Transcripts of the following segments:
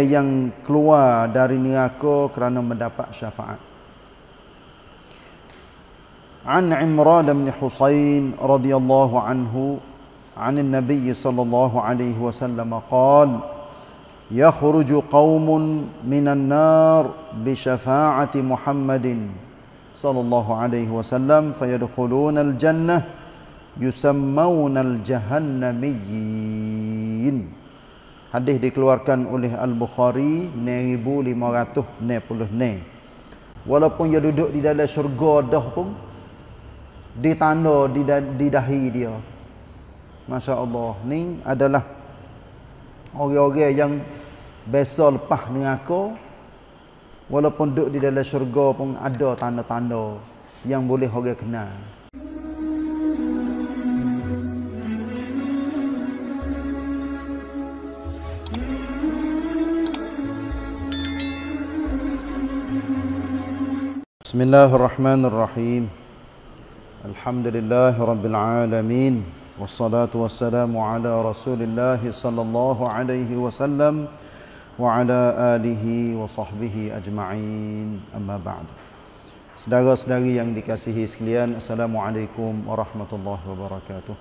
yang keluar dari neraka kerana mendapat syafaat. An Imran bin Husain radhiyallahu anhu عن النبي صلى الله عليه وسلم قال يخرج قوم من النار بشفاعة محمد صلى الله عليه وسلم فيدخلون الجنة يسمون الجهنميين Hadis dikeluarkan oleh Al-Bukhari 1560. Walaupun dia duduk di dalam syurga dah pun ditanda di di dahi dia. Masya-Allah, ni adalah orang-orang yang biasa lepas dengan aku walaupun duduk di dalam syurga pun ada tanda-tanda yang boleh orang kenal. Bismillahirrahmanirrahim Alhamdulillahi Rabbil Alamin Wassalatu wassalamu ala Rasulillah sallallahu alaihi wasallam Wa ala alihi wa sahbihi ajma'in Amma ba'd Sedara-sedari yang dikasihi sekalian Assalamualaikum warahmatullahi wabarakatuh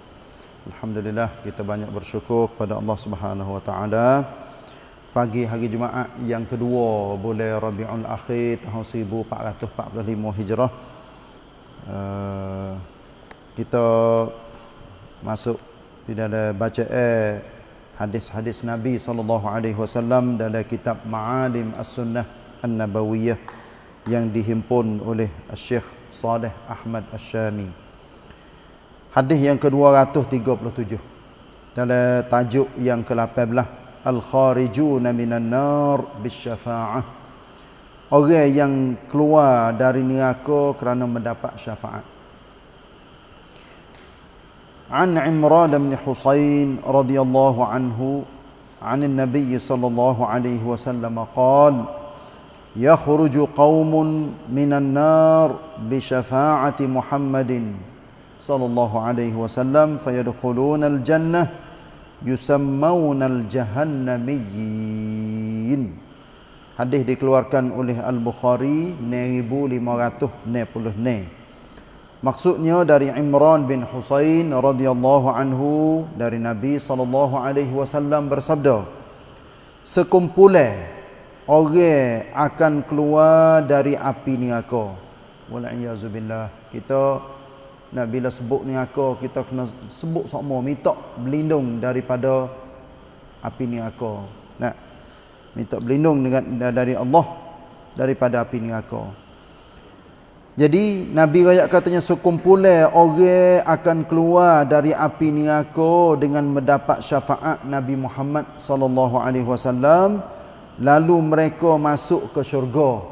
Alhamdulillah kita banyak bersyukur kepada Allah subhanahu wa ta'ala pagi hari Jumaat yang kedua bulan Rabiul Akhir tahun 1445 Hijrah eh, kita masuk tidak ada baca eh, hadis-hadis Nabi sallallahu alaihi wasallam dalam kitab Ma'alim As-Sunnah An-Nabawiyah yang dihimpun oleh Syekh Saleh Ahmad Asy-Syami. Hadis yang ke-237 dalam tajuk yang ke-18 al-kharijuna minan nar bisyafa'ah. Orang yang keluar dari neraka kerana mendapat syafaat. An Imran bin Husain radhiyallahu anhu عن النبي صلى الله عليه وسلم قال يخرج قوم من النار بشفاعة محمد صلى الله عليه وسلم فيدخلون الجنه yusammawna al-jahannamiyyin Hadis dikeluarkan oleh Al-Bukhari 1590 Maksudnya dari Imran bin Husain radhiyallahu anhu dari Nabi sallallahu alaihi wasallam bersabda Sekumpulan orang akan keluar dari api neraka. Wal iazu billah. Kita Nah bila sebut aku kita kena sebut semua minta berlindung daripada api ni aku. Nah minta berlindung dengan dari Allah daripada api ni aku. Jadi Nabi Rayak katanya sekumpulan orang akan keluar dari api ni aku dengan mendapat syafaat Nabi Muhammad sallallahu alaihi wasallam lalu mereka masuk ke syurga.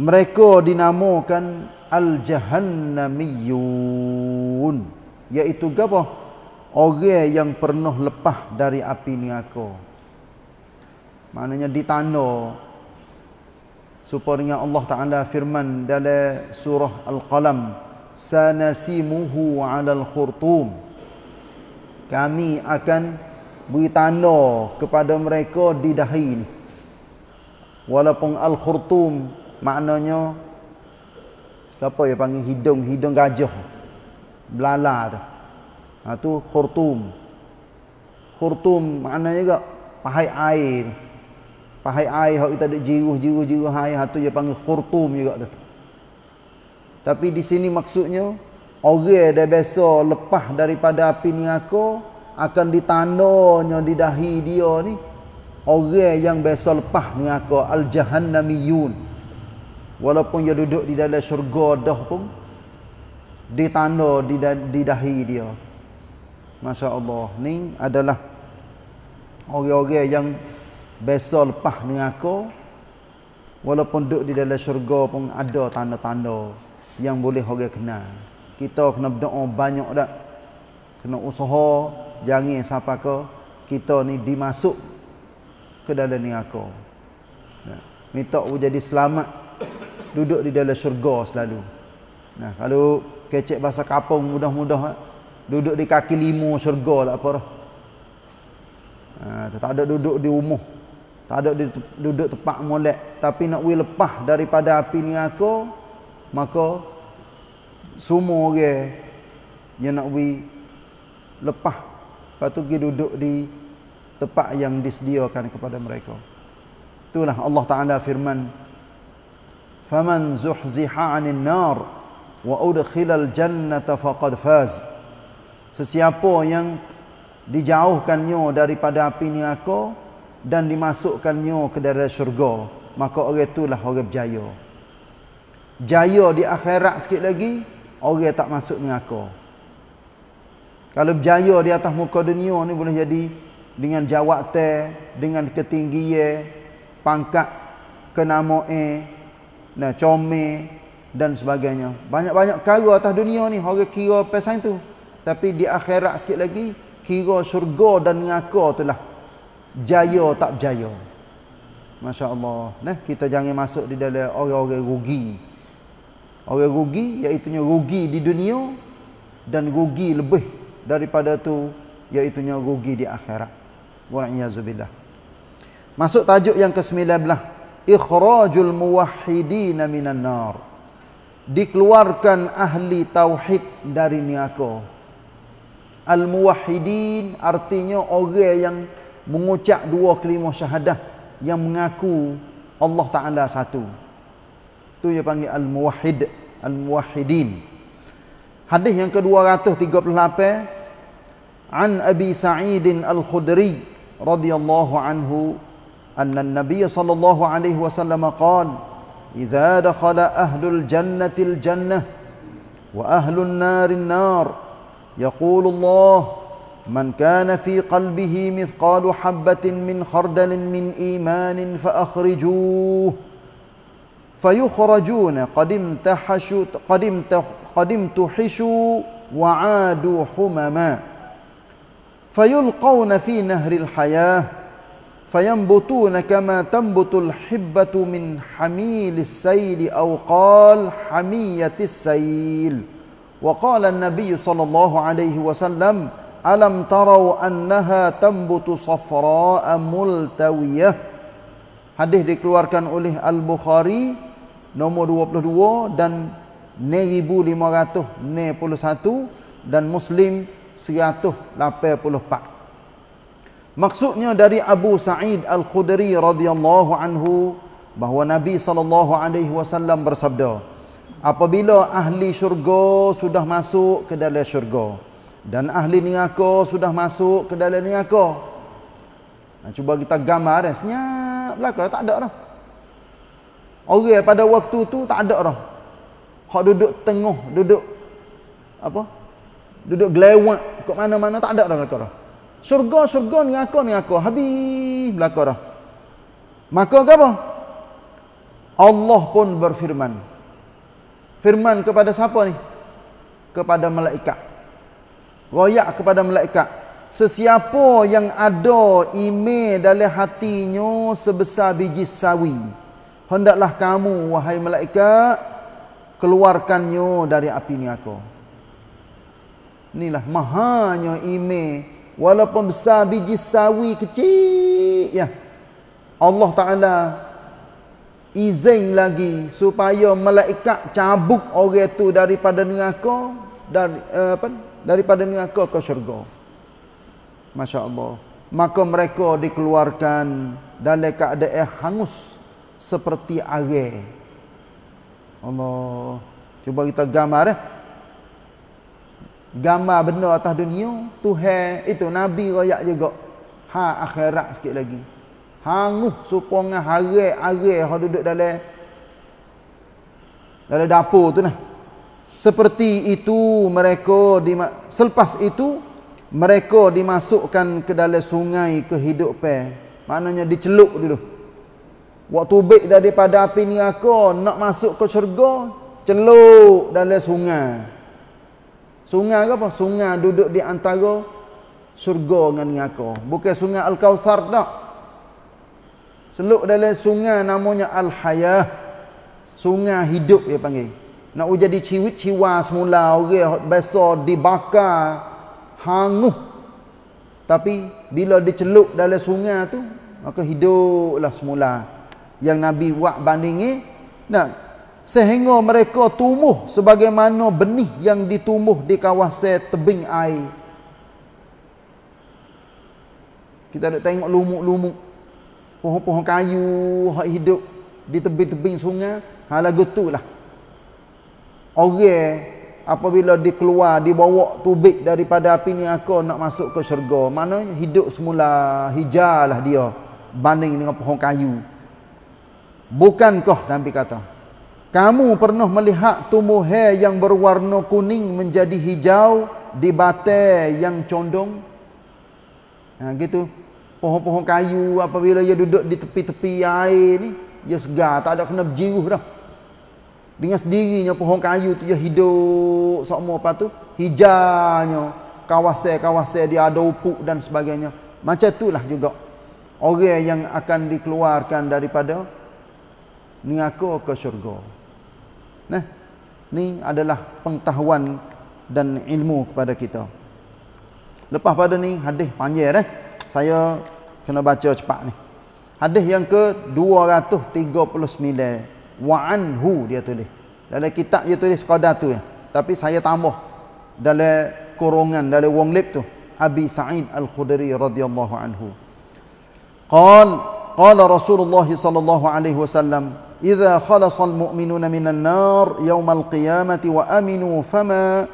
Mereka dinamakan al-jahannamiyun iaitu gapo orang yang pernah lepas dari api neraka maknanya ditano. supaya Allah Taala firman dalam surah al-qalam sanasimuhu 'ala al-khurtum kami akan beri tanda kepada mereka di dahi ni walaupun al-khurtum maknanya apa yang panggil hidung-hidung gajah belala tu ha, tu khurtum khurtum maknanya juga pahai air pahai air kalau kita ada jiruh-jiruh-jiruh air ha, tu dia panggil khurtum juga tu tapi di sini maksudnya orang dah biasa lepas daripada api ni aku akan ditandanya di dahi dia ni orang yang biasa lepas ni aku al-jahannamiyun walaupun dia duduk di dalam syurga dah pun ditanda di, di dahi dia Masya Allah ni adalah orang-orang yang biasa lepas dengan aku walaupun duduk di dalam syurga pun ada tanda-tanda yang boleh orang kenal kita kena berdoa banyak dah kena usaha jangan siapa ke kita ni dimasuk ke dalam ni aku minta jadi selamat duduk di dalam syurga selalu. Nah, kalau kecek bahasa kapung mudah-mudah eh. duduk di kaki limu syurga tak apa lah. Ha, tak ada duduk di rumah. Tak ada di, duduk tempat molek. Tapi nak we lepas daripada api ni aku, maka semua orang yang nak we lepas. Lepas tu duduk di tempat yang disediakan kepada mereka. Itulah Allah Ta'ala firman فمن زحزح عن النار وأدخل الجنة فقد فاز Sesiapa yang dijauhkannya daripada api neraka dan dimasukkannya ke dalam syurga, maka orang itulah orang berjaya. Jaya di akhirat sikit lagi, orang tak masuk neraka. Kalau berjaya di atas muka dunia ni boleh jadi dengan jawatan, dengan ketinggian, pangkat, kenamaan, dan comel dan sebagainya. Banyak-banyak kara atas dunia ni orang kira pasal tu. Tapi di akhirat sikit lagi kira syurga dan neraka itulah. Jaya tak berjaya. Masya-Allah. Nah, kita jangan masuk di dalam orang-orang rugi. Orang rugi iaitu rugi di dunia dan rugi lebih daripada tu iaitu rugi di akhirat. Wallahi azbillah. Masuk tajuk yang ke-19 ikhrajul muwahhidin minan nar dikeluarkan ahli tauhid dari neraka al muwahhidin artinya orang yang mengucap dua kalimah syahadah yang mengaku Allah taala satu tu dia panggil al muwahhid al muwahhidin hadis yang ke-238 an abi Sa'id al khudri radhiyallahu anhu أن النبي صلى الله عليه وسلم قال إذا دخل أهل الجنة الجنة وأهل النار النار يقول الله من كان في قلبه مثقال حبة من خردل من إيمان فأخرجوه فيخرجون قد امتحشوا قد قد امتحشوا وعادوا حمما فيلقون في نهر الحياه fayambutuna kama tambutul hibbatu min hamilis sayl aw qal hamiyatis sayl wa qala an-nabiy sallallahu alaihi wasallam alam taraw annaha tambutu safra multawiyah hadis dikeluarkan oleh al-bukhari nomor 22 dan 1591 dan muslim 184 Maksudnya dari Abu Sa'id Al-Khudri radhiyallahu anhu bahawa Nabi sallallahu alaihi wasallam bersabda, apabila ahli syurga sudah masuk ke dalam syurga dan ahli neraka sudah masuk ke dalam neraka. Nah, cuba kita gambar eh, senyap lah, tak ada dah. Orang okay, pada waktu tu tak ada dah. Hak duduk tengah, duduk apa? Duduk gelewat kat mana-mana tak ada dah belaka Surga surga ni aku ni aku habis berlaku dah. Maka apa? Allah pun berfirman. Firman kepada siapa ni? Kepada malaikat. Royak kepada malaikat. Sesiapa yang ada ime dalam hatinya sebesar biji sawi. Hendaklah kamu wahai malaikat keluarkannya dari api ni aku. Inilah mahanya ime walaupun besar biji sawi kecil ya Allah taala izin lagi supaya malaikat cabuk orang itu daripada neraka dari eh, apa daripada neraka ke syurga masya-Allah maka mereka dikeluarkan dalam keadaan hangus seperti air Allah cuba kita gambar ya? gambar benda atas dunia Tuhan itu nabi royak juga ha akhirat sikit lagi hanguh supongan hari-hari ha duduk dalam dalam dapur tu nah seperti itu mereka di selepas itu mereka dimasukkan ke dalam sungai kehidupan maknanya diceluk dulu waktu baik daripada api ni aku nak masuk ke syurga celuk dalam sungai Sungai apa? Sungai duduk di antara surga dengan neraka. Bukan sungai Al-Kautsar dak. Seluk dalam sungai namanya Al-Hayah. Sungai hidup dia panggil. Nak jadi ciwit ciwa semula orang okay, dibakar hanguh. Tapi bila diceluk dalam sungai tu maka hiduplah semula. Yang Nabi buat bandingi nak sehingga mereka tumbuh sebagaimana benih yang ditumbuh di kawasan tebing air kita nak tengok lumuk-lumuk pohon-pohon kayu hak hidup di tebing-tebing sungai hal tu lah orang apabila dikeluar dibawa tubik daripada api ni aku nak masuk ke syurga Mana hidup semula hijalah dia banding dengan pohon kayu bukankah Nabi kata kamu pernah melihat tumbuh tumbuhan yang berwarna kuning menjadi hijau di batai yang condong? Ha, gitu. Pohon-pohon kayu apabila dia duduk di tepi-tepi air ni, ia segar, tak ada kena berjiruh dah. Dengan sendirinya pohon kayu tu ia hidup semua apa tu? Hijanya, kawasan-kawasan dia ada upuk dan sebagainya. Macam itulah juga orang yang akan dikeluarkan daripada ni aku ke syurga. Nah, ni adalah pengetahuan dan ilmu kepada kita. Lepas pada ni hadis panjang eh. Saya kena baca cepat ni. Hadis yang ke 239 wa anhu dia tulis. Dalam kitab dia tulis sekadar tu ya. Tapi saya tambah dalam kurungan dalam wonglip tu Abi Sa'id Al-Khudri radhiyallahu anhu. Qal قال رسول الله صلى الله عليه وسلم إذا خلص المؤمنون من النار يوم القيامة وأمنوا فما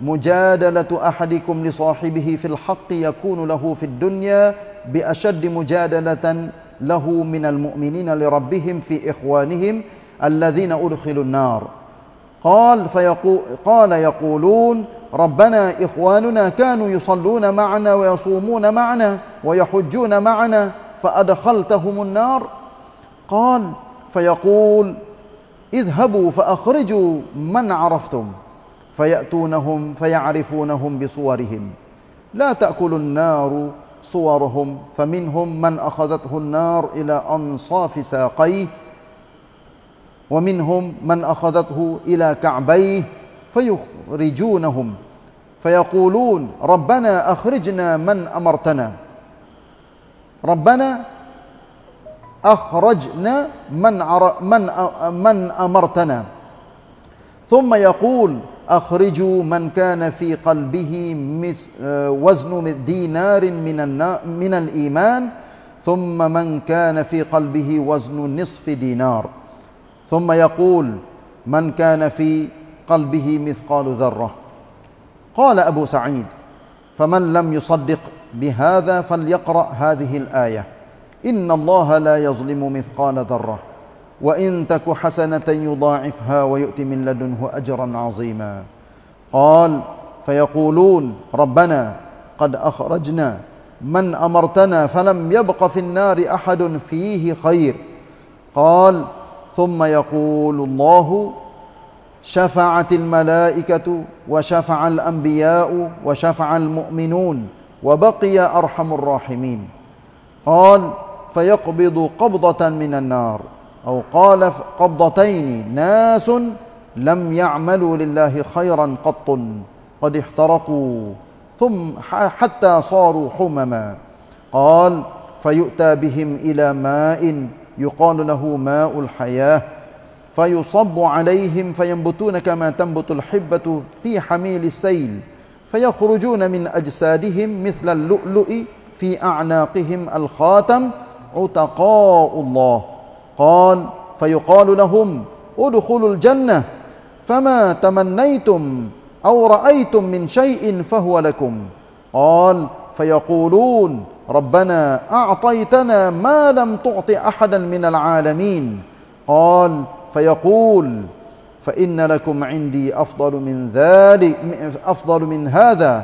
مجادلة أحدكم لصاحبه في الحق يكون له في الدنيا بأشد مجادلة له من المؤمنين لربهم في إخوانهم الذين أدخلوا النار قال فيقول قال يقولون ربنا إخواننا كانوا يصلون معنا ويصومون معنا ويحجون معنا فأدخلتهم النار قال فيقول اذهبوا فأخرجوا من عرفتم فيأتونهم فيعرفونهم بصورهم لا تأكل النار صورهم فمنهم من أخذته النار إلى أنصاف ساقيه ومنهم من أخذته إلى كعبيه فيخرجونهم فيقولون ربنا أخرجنا من أمرتنا ربنا أخرجنا من, عر... من, أ... من أمرتنا ثم يقول أخرجوا من كان في قلبه مس... وزن دينار من, النا... من الإيمان ثم من كان في قلبه وزن نصف دينار ثم يقول من كان في قلبه مثقال ذرة قال أبو سعيد فمن لم يصدق بهذا فليقرأ هذه الآية إن الله لا يظلم مثقال ذرة وإن تك حسنة يضاعفها ويؤت من لدنه أجرا عظيما قال فيقولون ربنا قد أخرجنا من أمرتنا فلم يبق في النار أحد فيه خير قال ثم يقول الله شفعت الملائكة وشفع الأنبياء وشفع المؤمنون وبقي أرحم الراحمين قال فيقبض قبضة من النار أو قال قبضتين ناس لم يعملوا لله خيرا قط قد احترقوا ثم حتى صاروا حمما قال فيؤتى بهم إلى ماء يقال له ماء الحياة فيصب عليهم فينبتون كما تنبت الحبة في حميل السيل فيخرجون من أجسادهم مثل اللؤلؤ في أعناقهم الخاتم عتقاء الله قال فيقال لهم ادخلوا الجنة فما تمنيتم أو رأيتم من شيء فهو لكم قال فيقولون ربنا أعطيتنا ما لم تعط أحدا من العالمين قال فيقول فإن لكم عندي أفضل من ذلك أفضل من هذا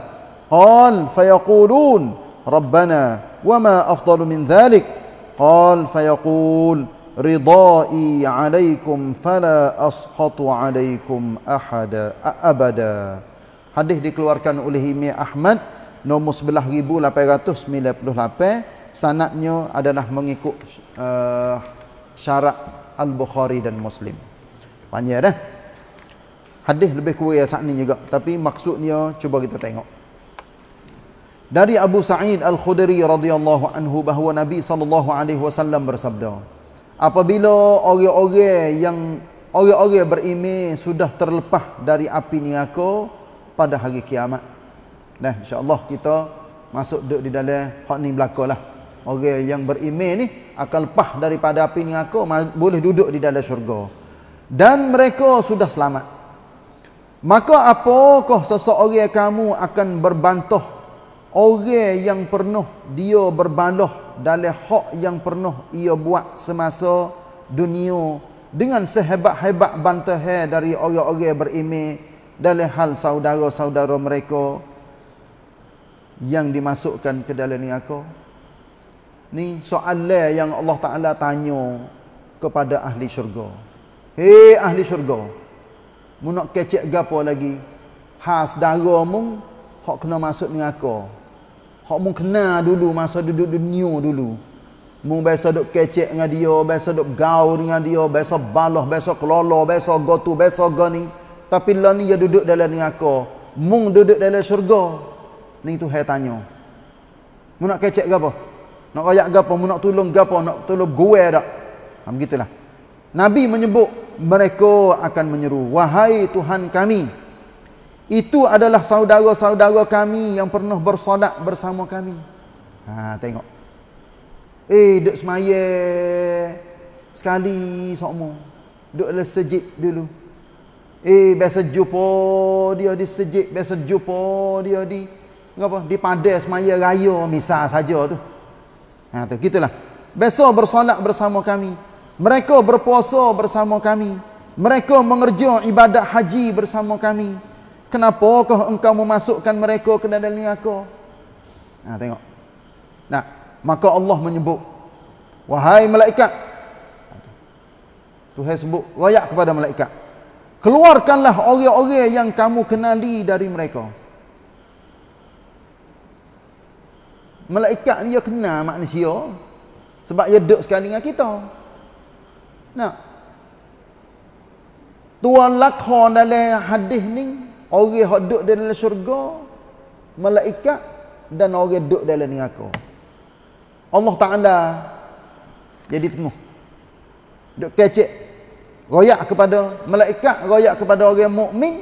قال فيقولون ربنا وما أفضل من ذلك قال فيقول رضائي عليكم فلا أسخط عليكم أحدا أبدا Hadis dikeluarkan oleh Imi Ahmad nomor 11898 sanadnya adalah mengikut uh, eh, syarat Al-Bukhari dan Muslim. Panjang dah. Eh? Hadis lebih kurang ya saat juga. Tapi maksudnya, cuba kita tengok. Dari Abu Sa'id Al-Khudri radhiyallahu anhu bahawa Nabi SAW bersabda. Apabila orang-orang yang orang-orang berimeh sudah terlepas dari api niaka pada hari kiamat. Nah, Allah kita masuk duduk di dalam hak ni belakalah. Orang yang berimeh ni akan lepas daripada api niaka boleh duduk di dalam syurga. Dan mereka sudah selamat. Maka apakah seseorang kamu akan berbantah orang yang pernah dia berbalah dalam hak yang pernah ia buat semasa dunia dengan sehebat-hebat bantahan dari orang-orang berime, dalam hal saudara-saudara mereka yang dimasukkan ke dalam neraka. Ni soalan yang Allah Taala tanya kepada ahli syurga. Hei ahli syurga, mu nak kecek gapo lagi ha saudara mu hok kena masuk dengan aku hok mu kena dulu masa duduk dunia dulu mu biasa duk kecek dengan dia biasa duk gaul dengan dia biasa baloh biasa kelolo biasa gotu biasa gani tapi lah ni dia duduk dalam dengan aku mu duduk dalam syurga ni tu hai tanya mu nak kecek gapo nak kayak gapo mu nak tolong gapo nak tolong gue dak ha, begitulah Nabi menyebut mereka akan menyeru wahai Tuhan kami itu adalah saudara-saudara kami yang pernah bersolat bersama kami ha tengok eh duk semaya sekali sokmo duk le sejik dulu eh biasa jumpa dia di sejik biasa jumpa dia di ngapa di padang semaya raya misal saja tu ha tu gitulah biasa bersolat bersama kami mereka berpuasa bersama kami. Mereka mengerja ibadat haji bersama kami. Kenapa kau engkau memasukkan mereka ke dalam niaga? Nah, ha, tengok. Nah, maka Allah menyebut. Wahai malaikat. Tuhan sebut rakyat kepada malaikat. Keluarkanlah orang-orang yang kamu kenali dari mereka. Malaikat dia kenal manusia. Sebab dia duduk sekali dengan Kita. นะตัวละครดลฮัดดิ้นี่โอเคฮอดดุดเดลในสุรโกมาลาอิกะดันโอเคดุดเดลในอากูอัลลอฮ์ตั้งดา jadi temu duk kecek royak kepada malaikat royak kepada orang mukmin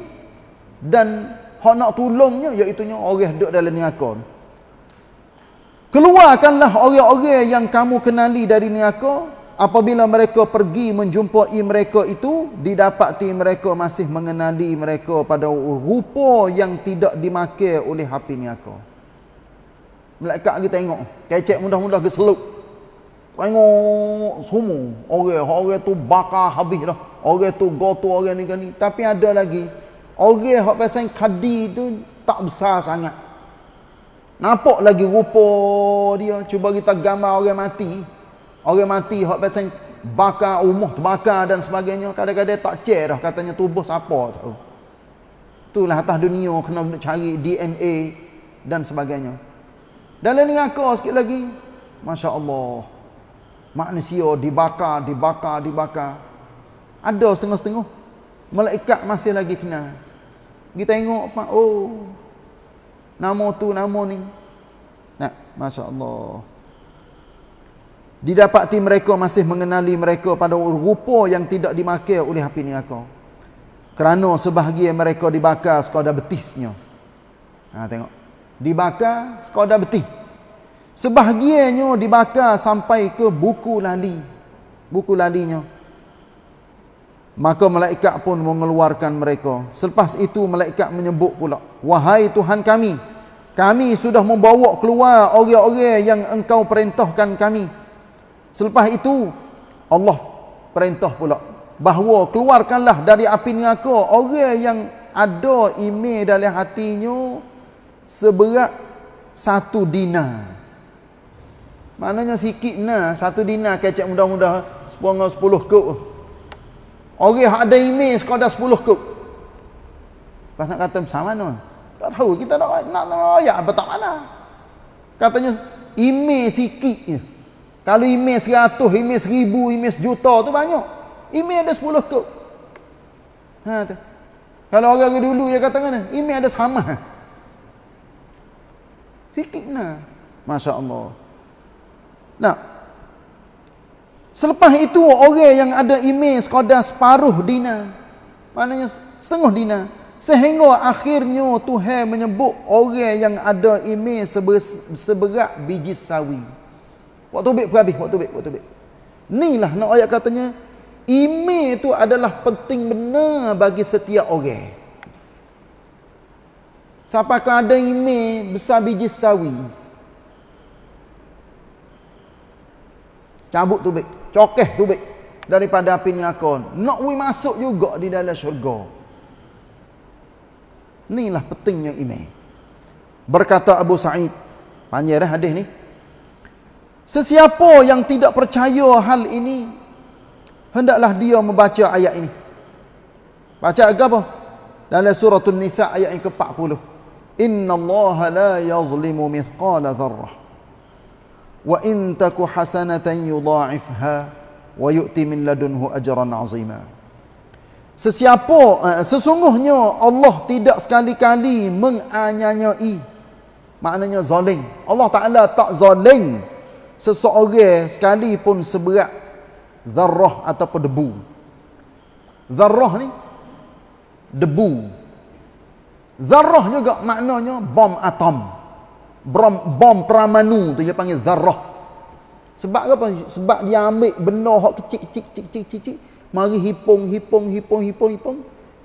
dan nak tolongnya iaitu nya orang duk dalam neraka keluarkanlah orang-orang yang kamu kenali dari neraka apabila mereka pergi menjumpai mereka itu didapati mereka masih mengenali mereka pada rupa yang tidak dimakai oleh api niaka melekat kita tengok kecek mudah-mudah keseluk tengok semua orang orang tu bakar habis dah orang tu gotu orang ni, ni tapi ada lagi orang hak pasal kadi tu tak besar sangat nampak lagi rupa dia cuba kita gambar orang mati Orang mati hak pasal bakar rumah terbakar dan sebagainya kadang-kadang tak cek dah katanya tubuh siapa tahu. Itulah atas dunia kena cari DNA dan sebagainya. Dalam ni aku sikit lagi. Masya-Allah. Manusia dibakar, dibakar, dibakar. Ada setengah-setengah. Malaikat masih lagi kena. Kita tengok apa? Oh. Nama tu, nama ni. Nah, Masya-Allah didapati mereka masih mengenali mereka pada rupa yang tidak dimakai oleh api neraka kerana sebahagian mereka dibakar sekadar betisnya ha tengok dibakar sekadar betis sebahagiannya dibakar sampai ke buku lali buku lalinya maka malaikat pun mengeluarkan mereka selepas itu malaikat menyebut pula wahai tuhan kami kami sudah membawa keluar orang-orang yang engkau perintahkan kami Selepas itu Allah perintah pula bahawa keluarkanlah dari api neraka orang yang ada ime dalam hatinya seberat satu dina. Maknanya sikit nah satu dina kecek mudah-mudah sepuluh sepuluh kub. Orang ada ime sekadar sepuluh kub. Lepas nak kata sama mana? Tak tahu kita nak nak nak ya apa tak mana. Katanya ime sikit je. Kalau email seratus, email seribu, email sejuta tu banyak. Email ada sepuluh kot. Ha, tu. Kalau orang dulu yang kata mana? Email ada sama. Sikit lah. Masya Allah. Nah. Selepas itu, orang yang ada email sekadar separuh dina. Maknanya setengah dina. Sehingga akhirnya Tuhan menyebut orang yang ada email seberat biji sawi. Waktu baik pun habis, waktu baik, waktu baik. Inilah nak ayat katanya, ime itu adalah penting benar bagi setiap orang. Siapa ada ime besar biji sawi. Cabut tu baik, cokeh tu baik daripada api neraka. Nak we masuk juga di dalam syurga. Inilah pentingnya ime. Berkata Abu Sa'id, panjang dah hadis ni. Sesiapa yang tidak percaya hal ini hendaklah dia membaca ayat ini. Baca apa? Dalam surah An-Nisa ayat yang ke-40. Inna Allah la yazlimu mithqala dharrah wa in taku hasanatan yudha'ifha wa yu'ti min ladunhu ajran 'azima. Sesiapa eh, sesungguhnya Allah tidak sekali-kali menganyanyai maknanya zalim. Allah Taala tak zalim seseorang sekalipun seberat zarah ataupun debu zarah ni debu zarah juga maknanya bom atom bom, bom peramanu tu dia panggil zarah sebab apa sebab dia ambil benda hok kecil-kecil kecil-kecil mari hipung hipung hipung hipung hipung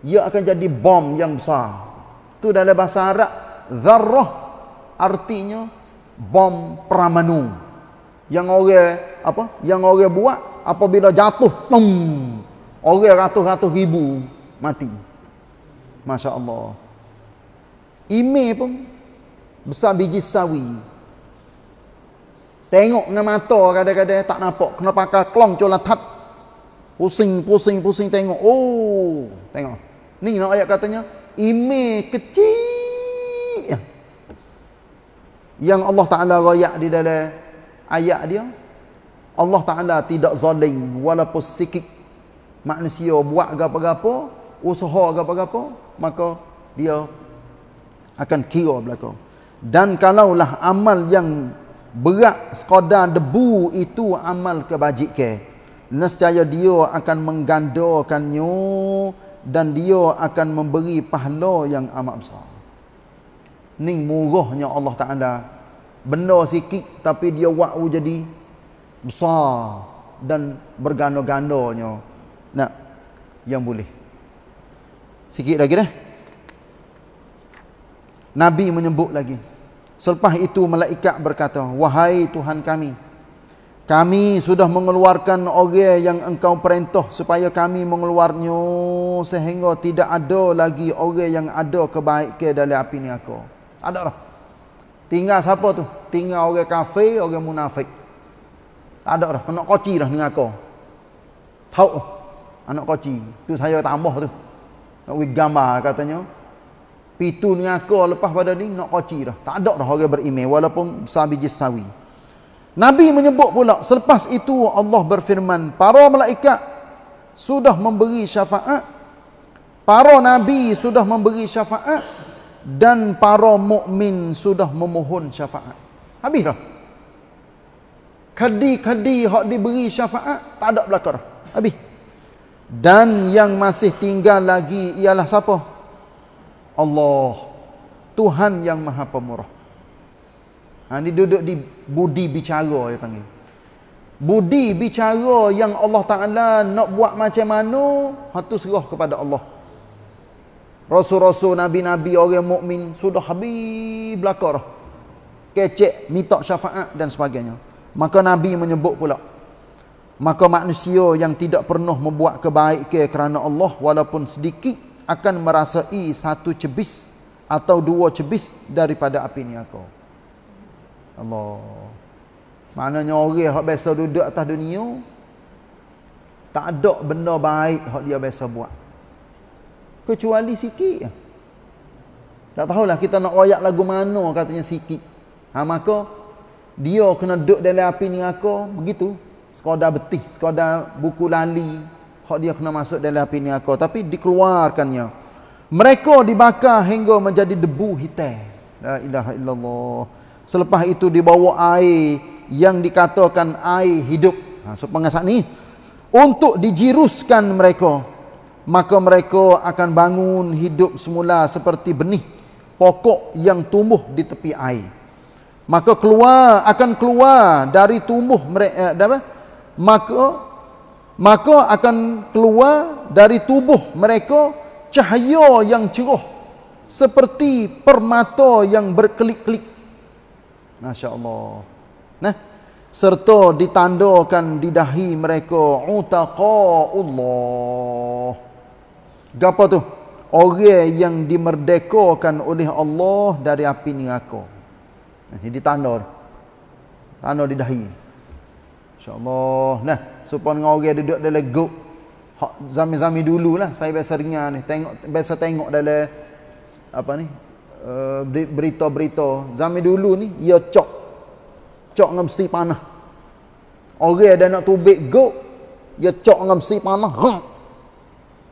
ia akan jadi bom yang besar tu dalam bahasa Arab zarah artinya bom peramanu yang orang apa yang orang buat apabila jatuh tong orang ratus-ratus ribu mati masya-Allah ime pun besar biji sawi tengok dengan mata kadang-kadang tak nampak kena pakai kelong colatat pusing pusing pusing tengok oh tengok ni nak ayat katanya ime kecil yang Allah Taala royak di dalam ayat dia Allah Taala tidak zalim walaupun sikit manusia buat apa-apa usaha apa-apa maka dia akan kira belaka dan kalaulah amal yang berat sekadar debu itu amal kebajikan nescaya dia akan menggandakannya dan dia akan memberi pahala yang amat besar ning murahnya Allah Taala benda sikit tapi dia wa'u jadi besar dan berganda gandonya nak yang boleh sikit lagi dah Nabi menyebut lagi selepas itu malaikat berkata wahai Tuhan kami kami sudah mengeluarkan orang yang engkau perintah supaya kami mengeluarnya sehingga tidak ada lagi orang yang ada kebaikan dalam api ni aku. Ada dah. Tinggal siapa tu? Tinggal orang kafir, orang munafik. Tak ada dah, anak koci dah dengan aku. Tahu anak koci. Tu saya tambah tu. Nak pergi gambar katanya. Pitu dengan aku lepas pada ni, nak koci dah. Tak ada dah orang berime walaupun besar biji sawi. Nabi menyebut pula, selepas itu Allah berfirman, para malaikat sudah memberi syafaat. Para Nabi sudah memberi syafaat dan para mukmin sudah memohon syafaat. Habis dah. Kadi-kadi hak diberi syafaat tak ada belaka dah. Habis. Dan yang masih tinggal lagi ialah siapa? Allah. Tuhan yang Maha Pemurah. Ha ni duduk di budi bicara dia panggil. Budi bicara yang Allah Taala nak buat macam mana, hatu serah kepada Allah. Rasul-rasul nabi-nabi orang mukmin sudah habis belaka dah. Kecek minta syafaat dan sebagainya. Maka nabi menyebut pula. Maka manusia yang tidak pernah membuat kebaikan kerana Allah walaupun sedikit akan merasai satu cebis atau dua cebis daripada api ni aku. Allah. Maknanya orang hak biasa duduk atas dunia tak ada benda baik hak dia biasa buat kecuali sikit tak tahulah kita nak royak lagu mana katanya sikit ha, maka dia kena duduk dalam api ni aku begitu sekadar betih sekadar buku lali hak dia kena masuk dalam api ni aku tapi dikeluarkannya mereka dibakar hingga menjadi debu hitam la ilaha illallah selepas itu dibawa air yang dikatakan air hidup ha, so pengasak ni untuk dijiruskan mereka maka mereka akan bangun hidup semula seperti benih pokok yang tumbuh di tepi air maka keluar akan keluar dari tumbuh mereka eh, apa maka maka akan keluar dari tubuh mereka cahaya yang cerah seperti permata yang berkelik-kelik masya-Allah nah serta ditandakan di dahi mereka utaqaullah Gapa tu? Orang yang dimerdekakan oleh Allah dari api neraka. Ini ditandar. Tandar di dahi. InsyaAllah. Nah, supaya dengan orang duduk dalam gup. Zami-zami dulu lah. Saya biasa dengar ni. Tengok, biasa tengok dalam apa ni? Eh, berita-berita. Zami dulu ni, ia cok. Cok dengan besi panah. Orang ada nak tubik gup, ia cok dengan besi panah. Hah!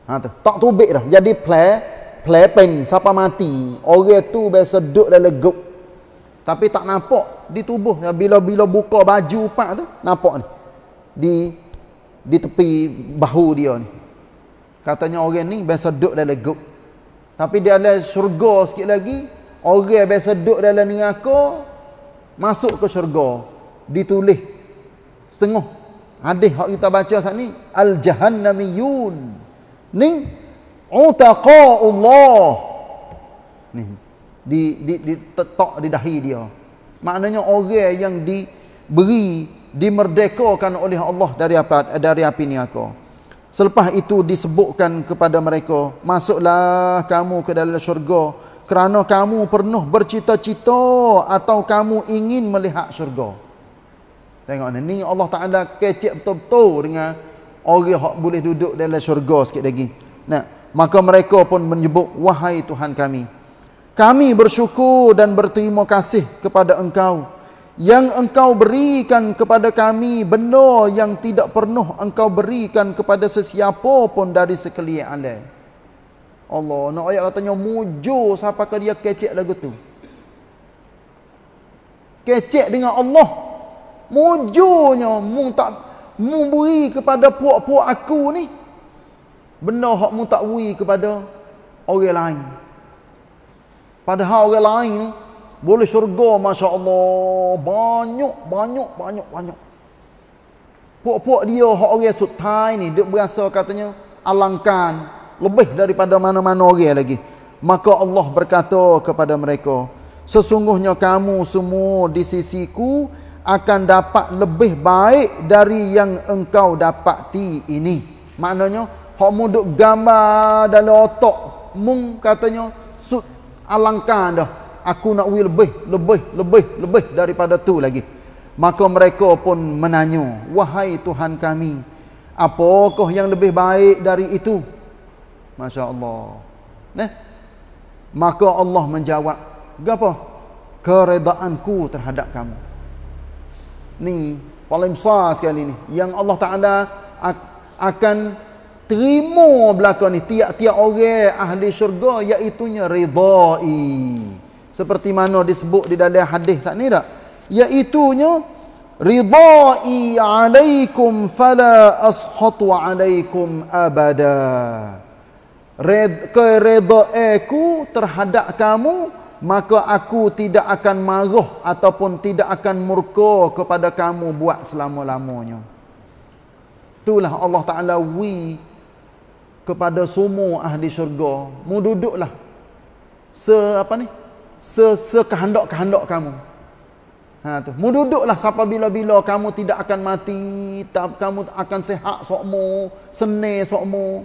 Ha tu, tak tubik dah. Jadi plan, plan pen siapa mati. Orang tu biasa duduk dalam gub. Tapi tak nampak di tubuh ya, bila-bila buka baju pak tu, nampak ni. Di di tepi bahu dia ni. Katanya orang ni biasa duduk dalam gub. Tapi dia ada syurga sikit lagi, orang biasa duduk dalam neraka masuk ke syurga ditulis setengah hadis hak kita baca saat ni al jahannamiyun ni utaqaullah ni di di di tetok, di dahi dia maknanya orang yang diberi dimerdekakan oleh Allah dari apa dari api ni aku. selepas itu disebutkan kepada mereka masuklah kamu ke dalam syurga kerana kamu pernah bercita-cita atau kamu ingin melihat syurga tengok ni ni Allah Taala kecik betul-betul dengan orang hak boleh duduk dalam syurga sikit lagi. Nah, maka mereka pun menyebut wahai Tuhan kami. Kami bersyukur dan berterima kasih kepada engkau yang engkau berikan kepada kami benda yang tidak pernah engkau berikan kepada sesiapa pun dari sekalian anda. Allah, nak ayat katanya mujo siapa ke dia kecek lagu tu. Kecek dengan Allah. mujurnya mung tak mu beri kepada puak-puak aku ni benda hak mu tak beri kepada orang lain padahal orang lain ni boleh syurga masya-Allah banyak banyak banyak banyak puak-puak dia hak orang sutai ni dia berasa katanya alangkan lebih daripada mana-mana orang lagi maka Allah berkata kepada mereka sesungguhnya kamu semua di sisiku akan dapat lebih baik dari yang engkau dapati ini. Maknanya, hok muduk gambar dalam otak mung katanya sud alangkah dah. Aku nak wi lebih, lebih, lebih, lebih daripada tu lagi. Maka mereka pun menanyo, wahai Tuhan kami, apakah yang lebih baik dari itu? Masya-Allah. Neh. Maka Allah menjawab, "Gapo? Keredaanku terhadap kamu." ni paling besar sekali ni yang Allah Taala akan terima belakang ni tiap-tiap orang ahli syurga iaitu nya ridai seperti mana disebut di dalam hadis saat ni dak iaitu nya ridai alaikum fala ashatu alaikum abada red ke redo aku terhadap kamu maka aku tidak akan marah ataupun tidak akan murka kepada kamu buat selama-lamanya. Itulah Allah Ta'ala wi kepada semua ahli syurga. Mu duduklah. Se, apa ni? Se, se kehendak kehendak kamu. Ha, tu. Mu duduklah siapa bila-bila kamu tidak akan mati. Tak, kamu akan sehat sokmu. Seni sokmu.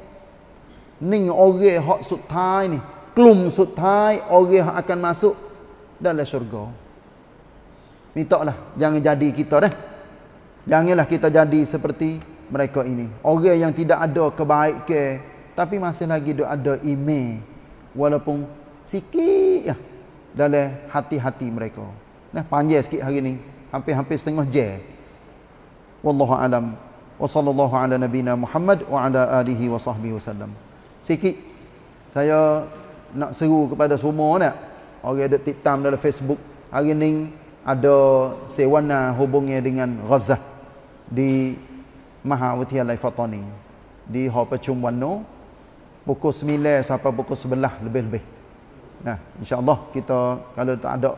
Ni orang yang sudah ni. Klum sutai orang yang akan masuk dalam syurga. Minta lah. Jangan jadi kita dah. Janganlah kita jadi seperti mereka ini. Orang yang tidak ada kebaikan. Tapi masih lagi dia ada ime, Walaupun sikit lah. Dalam hati-hati mereka. Nah, panjang sikit hari ini. Hampir-hampir setengah je. Wallahu'alam. Wa sallallahu ala nabina Muhammad wa ala alihi wa sahbihi wa sallam. Sikit. Saya nak seru kepada semua nak. Orang ada tiktam dalam Facebook. Hari ni ada sewana hubungnya dengan Gaza di Mahawatiyalai Fatani. Di Hapa Cumwano pukul 9 sampai pukul 11 lebih-lebih. Nah, insyaAllah kita kalau tak ada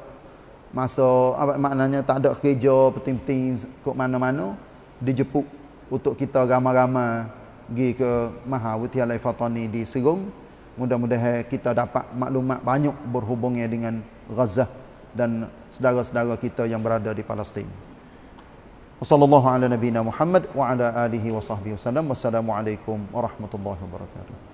masa, apa maknanya tak ada kerja penting-penting ke mana-mana, dijepuk untuk kita ramai-ramai pergi ke Mahawatiyalai Fatani di Serung. Mudah-mudahan kita dapat maklumat banyak berhubungnya dengan Gaza dan saudara-saudara kita yang berada di Palestin. Wassallallahu ala nabiyyina Muhammad wa ala alihi wa wasallam. Wassalamualaikum warahmatullahi wabarakatuh.